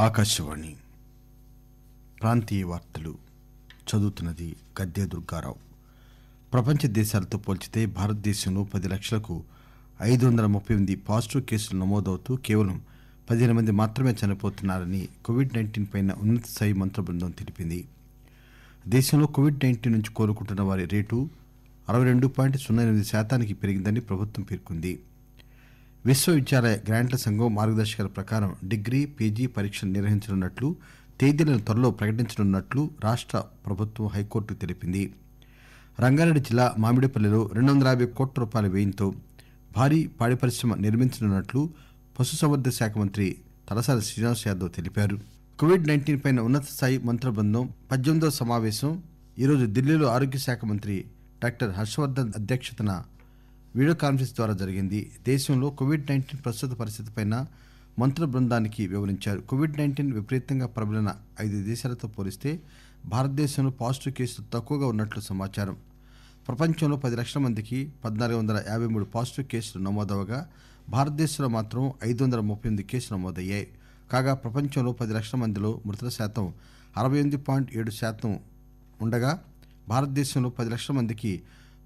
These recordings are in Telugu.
ఆకాశవాణి ప్రాంతీయ వార్తలు చదువుతున్నది గద్దె దుర్గారావు ప్రపంచ దేశాలతో పోల్చితే భారతదేశంలో పది లక్షలకు ఐదు వందల ముప్పై ఎనిమిది పాజిటివ్ కేసులు నమోదవుతూ కేవలం పదిహేను మంది మాత్రమే చనిపోతున్నారని కోవిడ్ నైన్టీన్ పైన ఉన్నత స్థాయి మంత్ర బృందం తెలిపింది దేశంలో కోవిడ్ నైన్టీన్ నుంచి కోలుకుంటున్న వారి రేటు అరవై రెండు పాయింట్ సున్నా ఎనిమిది శాతానికి పెరిగిందని ప్రభుత్వం పేర్కొంది విశ్వవిద్యాలయ గ్రాంట్ల సంఘం మార్గదర్శకాల ప్రకారం డిగ్రీ పీజీ పరీక్షలు నిర్వహించనున్నట్లు తేదీలను త్వరలో ప్రకటించనున్నట్లు రాష్ట ప్రభుత్వం హైకోర్టు తెలిపింది రంగారెడ్డి జిల్లా మామిడిపల్లిలో రెండు వందల యాభై కోట్ల రూపాయల వ్యయంతో భారీ పాడి పరిశ్రమ నిర్మించనున్నట్లు పశుసంవర్ధక శాఖ మంత్రి తలసాని శ్రీనివాస్ యాదవ్ తెలిపారు కోవిడ్ నైన్టీన్ పైన ఉన్నత స్థాయి మంత్రి బృందం పద్దెనిమిదవ సమావేశం ఈరోజు ఢిల్లీలో ఆరోగ్య శాఖ మంత్రి డాక్టర్ హర్షవర్ధన్ అధ్యక్షతన వీడియో కాన్ఫరెన్స్ ద్వారా జరిగింది దేశంలో కోవిడ్ నైన్టీన్ ప్రస్తుత పరిస్థితిపై మంత్రుల బృందానికి వివరించారు కోవిడ్ నైన్టీన్ విపరీతంగా ప్రబలిన ఐదు దేశాలతో పోలిస్తే భారతదేశంలో పాజిటివ్ కేసులు తక్కువగా ఉన్నట్లు సమాచారం ప్రపంచంలో పది లక్షల మందికి పద్నాలుగు వందల యాభై మూడు పాజిటివ్ కేసులు నమోదవగా భారతదేశంలో మాత్రం ఐదు వందల ముప్పై ఎనిమిది కేసులు నమోదయ్యాయి కాగా ప్రపంచంలో పది లక్షల మందిలో మృతుల శాతం అరవై ఎనిమిది పాయింట్ ఏడు శాతం ఉండగా భారతదేశంలో పది లక్షల మందికి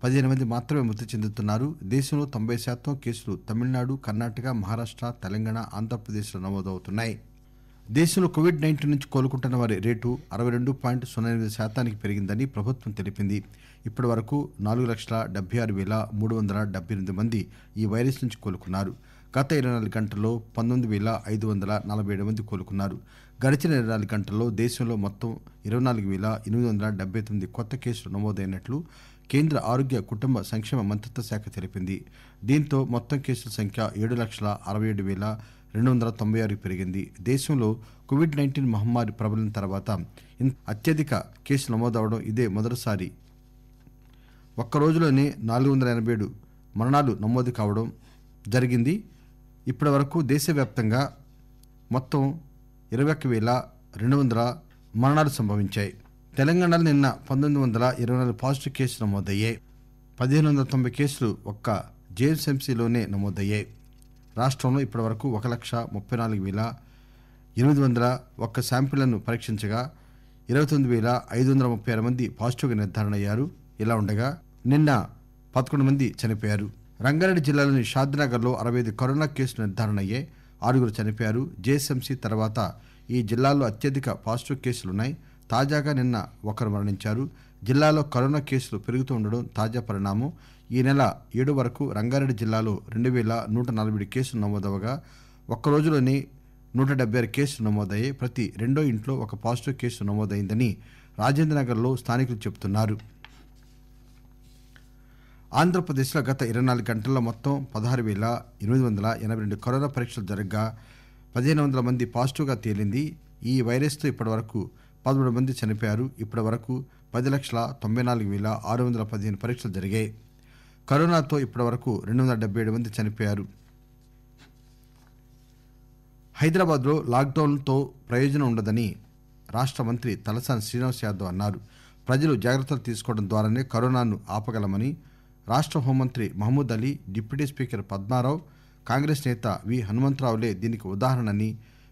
పదిహేను మంది మాత్రమే మృతి చెందుతున్నారు దేశంలో తొంభై శాతం కేసులు తమిళనాడు కర్ణాటక మహారాష్ట తెలంగాణ ఆంధ్రప్రదేశ్లో నమోదవుతున్నాయి దేశంలో కోవిడ్ నైన్టీన్ నుంచి కోలుకుంటున్న వారి రేటు అరవై రెండు పాయింట్ సున్నా ఎనిమిది శాతానికి పెరిగిందని ప్రభుత్వం తెలిపింది ఇప్పటి వరకు నాలుగు లక్షల డెబ్బై ఆరు వేల మూడు వందల డెబ్బై ఎనిమిది మంది ఈ వైరస్ నుంచి కోలుకున్నారు గత ఇరవై నాలుగు గంటల్లో పంతొమ్మిది వేల ఐదు వందల నలభై ఏడు మంది కోలుకున్నారు గడిచిన ఇరవై నాలుగు గంటల్లో దేశంలో మొత్తం ఇరవై నాలుగు వేల ఎనిమిది వందల డెబ్బై తొమ్మిది కొత్త కేసులు నమోదైనట్లు కేంద్ర ఆరోగ్య కుటుంబ సంక్షేమ మంత్రిత్వ శాఖ తెలిపింది దీంతో మొత్తం కేసుల సంఖ్య ఏడు లక్షల అరవై ఏడు వేల రెండు వందల తొంభై ఆరుకు పెరిగింది దేశంలో కోవిడ్ నైన్టీన్ మహమ్మారి ప్రబలిన తర్వాత అత్యధిక కేసులు నమోదవడం ఇదే మొదటిసారి ఒక్క రోజులోనే నాలుగు వందల ఎనభై ఏడు మరణాలు నమోదు కావడం జరిగింది ఇప్పటి వరకు దేశవ్యాప్తంగా మొత్తం ఇరవై ఒక్క వేల రెండు వందల మరణాలు సంభవించాయి తెలంగాణలో నిన్న పంతొమ్మిది వందల ఇరవై నాలుగు పాజిటివ్ కేసులు నమోదయ్యాయి పదిహేను వందల తొంభై కేసులు ఒక్క జేఎంసీలోనే నమోదయ్యాయి రాష్టంలో ఇప్పటివరకు ఒక లక్ష ముప్పై నాలుగు పేల ఎనిమిది వందల ఒక్క శాంపిళ్లను పరీక్షించగా ఇరవై తొమ్మిది వేల ఐదు వందల ముప్పై ఆరు మంది పాజిటివ్గా నిర్ధారణ అయ్యారు ఇలా ఉండగా నిన్న పదకొండు మంది చనిపోయారు రంగారెడ్డి జిల్లాలోని షాద్నగర్లో అరవై ఐదు కరోనా కేసులు నిర్ధారణ అయ్యే ఆరుగురు చనిపోయారు జేఎస్ఎంసీ తర్వాత ఈ జిల్లాలో అత్యధిక పాజిటివ్ కేసులున్నాయి తాజాగా నిన్న ఒకరు మరణించారు జిల్లాలో కరోనా కేసులు పెరుగుతుండడం తాజా పరిణామం ఈ నెల ఏడు వరకు రంగారెడ్డి జిల్లాలో రెండు పేల నూట నలభై కేసులు నమోదవగా ఒక్కరోజులోనే నూట డెబ్బై ఆరు కేసులు నమోదయ్యాయి ప్రతి రెండో ఇంట్లో ఒక పాజిటివ్ కేసు నమోదైందని రాజేంద్రనగర్లో స్థానికులు చెబుతున్నారు ఆంధ్రప్రదేశ్లో గత ఇరవై నాలుగు గంటల్లో మొత్తం పదహారు వేల ఎనిమిది వందల ఎనభై రెండు కరోనా పరీక్షలు జరగగా పదిహేను వందల మంది పాజిటివ్గా తేలింది ఈ వైరస్తో ఇప్పటివరకు పదమూడు మంది చనిపోయారు ఇప్పటి వరకు పది లక్షల తొంభై నాలుగు వేల ఆరు వందల పదిహేను పరీక్షలు జరిగాయి కరోనాతో ఇప్పటివరకు రెండు వందల ఏడు మంది చనిపోయారు హైదరాబాద్ లో లాక్ డౌన్ తో ప్రయోజనం ఉండదని రాష్ట మంత్రి తలసాని శ్రీనివాస్ యాదవ్ అన్నారు ప్రజలు జాగ్రత్తలు తీసుకోవడం ద్వారానే కరోనాను ఆపగలమని రాష్ట హోంమంత్రి మహమూద్ అలీ డిప్యూటీ స్పీకర్ పద్మారావు కాంగ్రెస్ నేత వి హనుమంతరావులే దీనికి ఉదాహరణని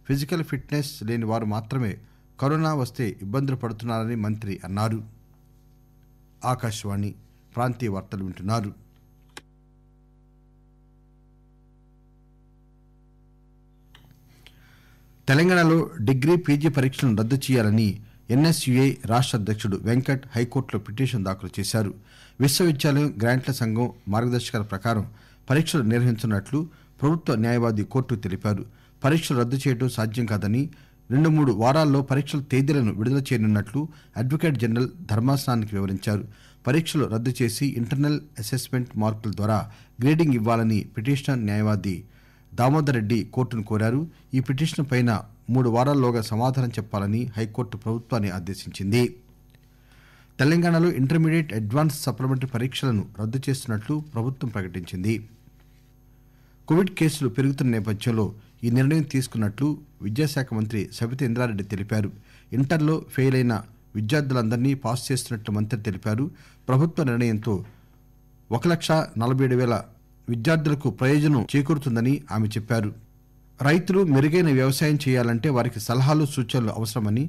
ఫిజికల్ ఫిట్నెస్ లేని వారు మాత్రమే కరోనా వస్తే ఇబ్బందులు పడుతున్నారని మంత్రి అన్నారు ఆకాశవాణి ప్రాంతీయ వార్తలు వింటున్నారు తెలంగాణలో డిగ్రీ పీజీ పరీక్షలను రద్దు చేయాలని ఎన్ఎస్యుఏ రాష్ట అధ్యకుడు వెంకట్ హైకోర్టులో పిటిషన్ దాఖలు చేశారు విశ్వవిద్యాలయం గ్రాంట్ల సంఘం మార్గదర్శకాల ప్రకారం పరీక్షలు నిర్వహించనున్నట్లు ప్రభుత్వ న్యాయవాది కోర్టుకు తెలిపారు పరీక్షలు రద్దు చేయడం సాధ్యం కాదని రెండు మూడు వారాల్లో పరీక్షల తేదీలను విడుదల చేయనున్నట్లు అడ్వకేట్ జనరల్ ధర్మాసనానికి వివరించారు పరీక్షలు రద్దు చేసి ఇంటర్నల్ అసెస్మెంట్ మార్కుల ద్వారా గ్రేడింగ్ ఇవ్వాలని పిటిషనర్ న్యాయవాది కె దామోదర్ రెడ్డి కోర్టును కోరారు ఈ పిటిషన్ పై మూడు వారాల్లోగా సమాధానం చెప్పాలని హైకోర్టు ప్రభుత్వాన్ని ఆదేశించింది తెలంగాణలో ఇంటర్మీడియట్ అడ్వాన్స్ సప్లిమెంటరీ పరీక్షలను రద్దు చేస్తున్నట్లు ప్రభుత్వం ప్రకటించింది కోవిడ్ కేసులు పెరుగుతున్న నేపథ్యంలో ఈ నిర్ణయం తీసుకున్నట్లు విద్యాశాఖ మంత్రి సబిత ఇంద్రారెడ్డి తెలిపారు ఇంటర్లో ఫెయిల్ అయిన విద్యార్థులందరినీ పాస్ చేస్తున్నట్లు మంత్రి తెలిపారు ప్రభుత్వ నిర్ణయంతో ఒక లక్ష నలభై ఏడు వేల విద్యార్థులకు ప్రయోజనం చేకూరుతుందని ఆమె చెప్పారు రైతులు మెరుగైన వ్యవసాయం చేయాలంటే వారికి సలహాలు సూచనలు అవసరమని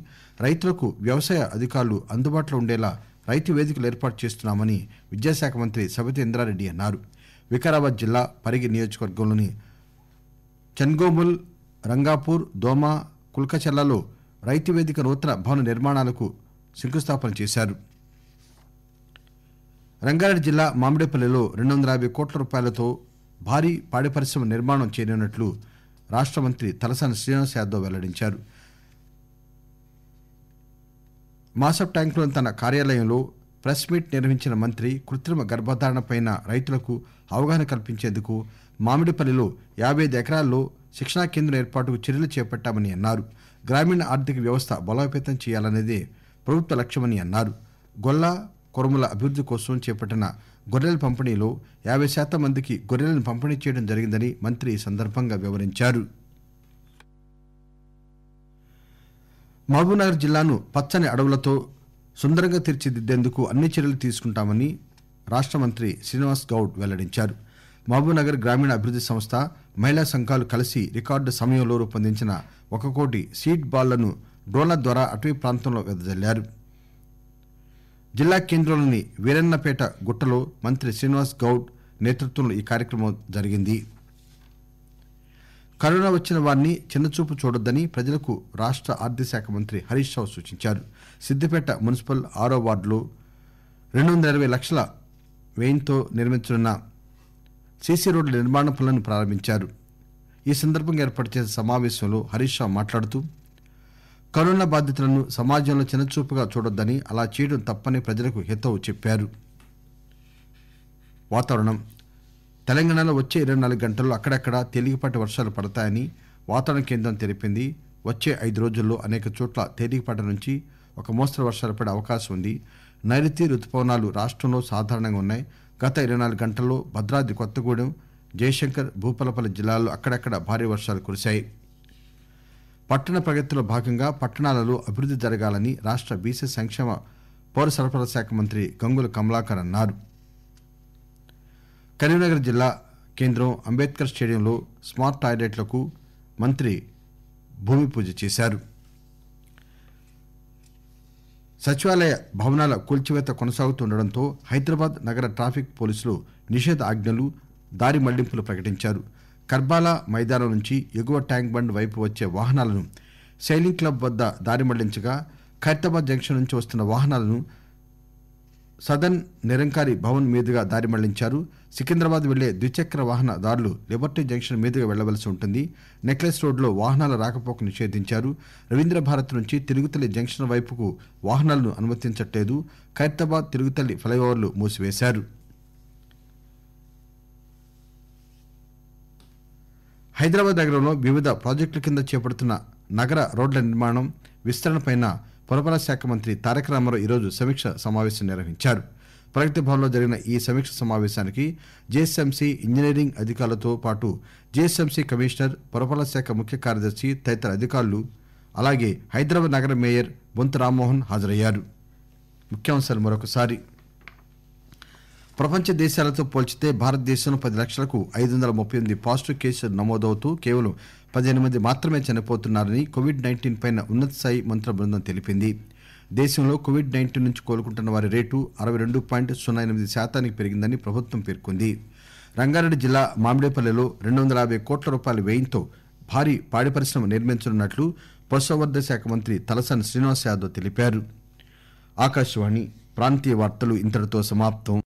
రైతులకు వ్యవసాయ అధికారులు అందుబాటులో ఉండేలా రైతు వేదికలు ఏర్పాటు చేస్తున్నామని విద్యాశాఖ మంత్రి సబితా ఇంద్రారెడ్డి అన్నారు వికారాబాద్ జిల్లా పరిగి నియోజకవర్గంలోని చన్గోముల్ రంగాపూర్ దోమ కుల్కచెల్లలో రైతు వేదిక నూతన భవన నిర్మాణాలకు శంకుస్థాపన చేశారు రంగారెడ్డి జిల్లా మామిడిపల్లిలో రెండు వందల యాబై కోట్ల రూపాయలతో భారీ పాడి పరిశ్రమ నిర్మాణం చేయనున్నట్లు రాష్ట మంత్రి తలసాని శ్రీనివాస్ యాదవ్ వెల్లడించారు మాసప్ ట్యాంకులను తన కార్యాలయంలో ప్రెస్ మీట్ నిర్వహించిన మంత్రి కృత్రిమ గర్భధారణపై రైతులకు అవగాహన కల్పించేందుకు మామిడిపల్లిలో యాభై ఐదు ఎకరాల్లో శిక్షణా కేంద్రం ఏర్పాటుకు చర్యలు చేపట్టామని అన్నారు గ్రామీణ ఆర్థిక వ్యవస్థ బలోపేతం చేయాలనేదే ప్రభుత్వ లక్ష్యమని అన్నారు గొల్ల కొరముల అభివృద్ది కోసం చేపట్టిన గొర్రెల పంపిణీలో యాబై శాతం మందికి గొర్రెలను పంపిణీ చేయడం జరిగిందని మంత్రి ఈ వివరించారు మహబూబ్నగర్ జిల్లాను పచ్చని అడవులతో సుందరంగా తీర్చిదిద్దేందుకు అన్ని చర్యలు తీసుకుంటామని రాష్ట మంత్రి శ్రీనివాస్ గౌడ్ వెల్లడించారు మహబూబ్నగర్ గ్రామీణ అభివృద్ది సంస్థ మహిళా సంఘాలు కలిసి రికార్డు సమయంలో రూపొందించిన ఒక కోటి సీడ్ బాళ్లను డ్రోన్ల ద్వారా అటవీ ప్రాంతంలో వెదజల్లారు జిల్లా కేంద్రంలోని వీరన్నపేట గుట్టలో మంత్రి శ్రీనివాస్ గౌడ్ నేతృత్వంలో ఈ కార్యక్రమం జరిగింది కరోనా వచ్చిన వారిని చిన్నచూపు చూడొద్దని ప్రజలకు రాష్ట ఆర్థిక శాఖ మంత్రి హరీష్ రావు సూచించారు సిద్దిపేట మున్సిపల్ ఆరో వార్డులో రెండు వందల ఇరవై లక్షల వ్యయంతో నిర్మించనున్న సీసీ రోడ్ల నిర్మాణ పనులను ప్రారంభించారు ఈ సందర్భంగా ఏర్పాటు చేసిన సమావేశంలో హరీష్ రావు మాట్లాడుతూ కరోనా బాధితులను సమాజంలో చిన్నచూపుగా చూడొద్దని అలా చేయడం తప్పని ప్రజలకు హితవు చెప్పారు తెలంగాణలో వచ్చే ఇరవై నాలుగు గంటల్లో అక్కడక్కడా తేలికపాటి వర్షాలు పడతాయని వాతావరణ కేంద్రం తెలిపింది వచ్చే ఐదు రోజుల్లో అనేక చోట్ల తేలికపాటి నుంచి ఒక మోస్తరు వర్షాలు పడే అవకాశం ఉంది నైరుతి రుతుపవనాలు రాష్ట్రంలో సాధారణంగా ఉన్నాయి గత ఇరవై నాలుగు గంటల్లో భద్రాద్రి కొత్తగూడెం జయశంకర్ భూపలపల్లి జిల్లాల్లో అక్కడక్కడ భారీ వర్షాలు కురిశాయి పట్టణ ప్రగతిలో భాగంగా పట్టణాలలో అభివృద్ది జరగాలని రాష్ట బీసీ సంక్షేమ పౌర సరఫరాల శాఖ మంత్రి గంగుల కమలాకర్ అన్నారు కరీంనగర్ జిల్లా కేంద్రం అంబేద్కర్ స్టేడియంలో స్మార్ట్ టాయిలెట్లకు మంత్రి భూమి పూజ చేశారు సచివాలయ భవనాల కూల్చివేత కొనసాగుతుండటంతో హైదరాబాద్ నగర ట్రాఫిక్ పోలీసులు నిషేధాజ్ఞలు దారి మళ్లింపులు ప్రకటించారు కర్బాలా మైదానం నుంచి ఎగువ ట్యాంక్ బండ్ వైపు వచ్చే వాహనాలను సైలింగ్ క్లబ్ వద్ద దారి మళ్లించగా ఖైరతాబాద్ జంక్షన్ నుంచి వస్తున్న వాహనాలను సదన్ నిరంకారి భవన్ మీదుగా దారి మళ్లించారు సికింద్రాబాద్ వెళ్లే ద్విచక్ర వాహనదారులు లిబర్టీ జంక్షన్ మీదుగా వెళ్లవలసి ఉంటుంది నెక్లెస్ రోడ్లో వాహనాల రాకపోక నిషేధించారు రవీంద్ర భారత్ నుంచి తిరుగుతల్లి జంక్షన్ వైపుకు వాహనాలను అనుమతించట్లేదు ఖైరతాబాద్ తిరుగుతల్లి ఫ్లైఓవర్లు మూసివేశారు హైదరాబాద్ నగరంలో వివిధ ప్రాజెక్టుల కింద చేపడుతున్న నగర రోడ్ల నిర్మాణం విస్తరణపై పురపాలక శాఖ మంత్రి తారక రామారావు ఈరోజు సమీక్ష సమావేశం నిర్వహించారు ప్రగతి లో జరిగిన ఈ సమీక్ష సమావేశానికి జీహెచ్ఎంసీ ఇంజనీరింగ్ అధికారులతో పాటు జీహెచ్ఎంసీ కమిషనర్ పురపాలక శాఖ ముఖ్య కార్యదర్శి తదితర అధికారులు అలాగే హైదరాబాద్ నగర మేయర్ బొంత రామ్మోహన్ హాజరయ్యారు ప్రపంచ దేశాలతో పోల్చితే భారతదేశంలో పది లక్షలకు ఐదు వందల ముప్పై ఎనిమిది పాజిటివ్ కేసులు నమోదవుతూ కేవలం పదిహేను మంది మాత్రమే చనిపోతున్నారని కోవిడ్ నైన్టీన్ పైన ఉన్నత స్థాయి మంత్రి బృందం తెలిపింది దేశంలో కోవిడ్ నైన్టీన్ నుంచి కోలుకుంటున్న వారి రేటు అరవై రెండు పాయింట్ సున్నా ఎనిమిది శాతానికి పెరిగిందని ప్రభుత్వం పేర్కొంది రంగారెడ్డి జిల్లా మామిడేపల్లిలో రెండు వందల యాభై కోట్ల రూపాయల వ్యయంతో భారీ పాడి పరిశ్రమ నిర్మించనున్నట్లు పశుసంవర్ధ శాఖ మంత్రి తలసాని శ్రీనివాస్ యాదవ్ తెలిపారు ఆకాశవాణి ప్రాంతీయ వార్తలు ఇంతటితో సమాప్తం